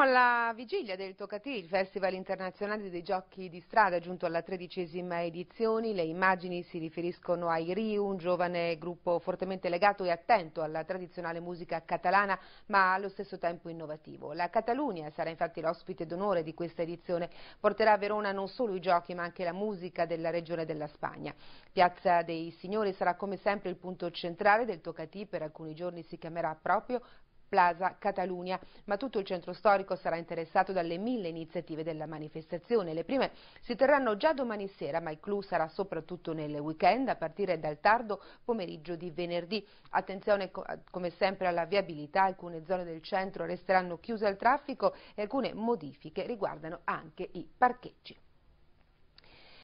alla vigilia del Tocatì, il Festival internazionale dei giochi di strada, giunto alla tredicesima edizione. Le immagini si riferiscono ai Riu, un giovane gruppo fortemente legato e attento alla tradizionale musica catalana, ma allo stesso tempo innovativo. La Catalunia sarà infatti l'ospite d'onore di questa edizione. Porterà a Verona non solo i giochi, ma anche la musica della regione della Spagna. Piazza dei Signori sarà come sempre il punto centrale del Tocatì, per alcuni giorni si chiamerà proprio Plaza Catalunya, ma tutto il centro storico sarà interessato dalle mille iniziative della manifestazione. Le prime si terranno già domani sera, ma il clou sarà soprattutto nel weekend, a partire dal tardo pomeriggio di venerdì. Attenzione come sempre alla viabilità, alcune zone del centro resteranno chiuse al traffico e alcune modifiche riguardano anche i parcheggi.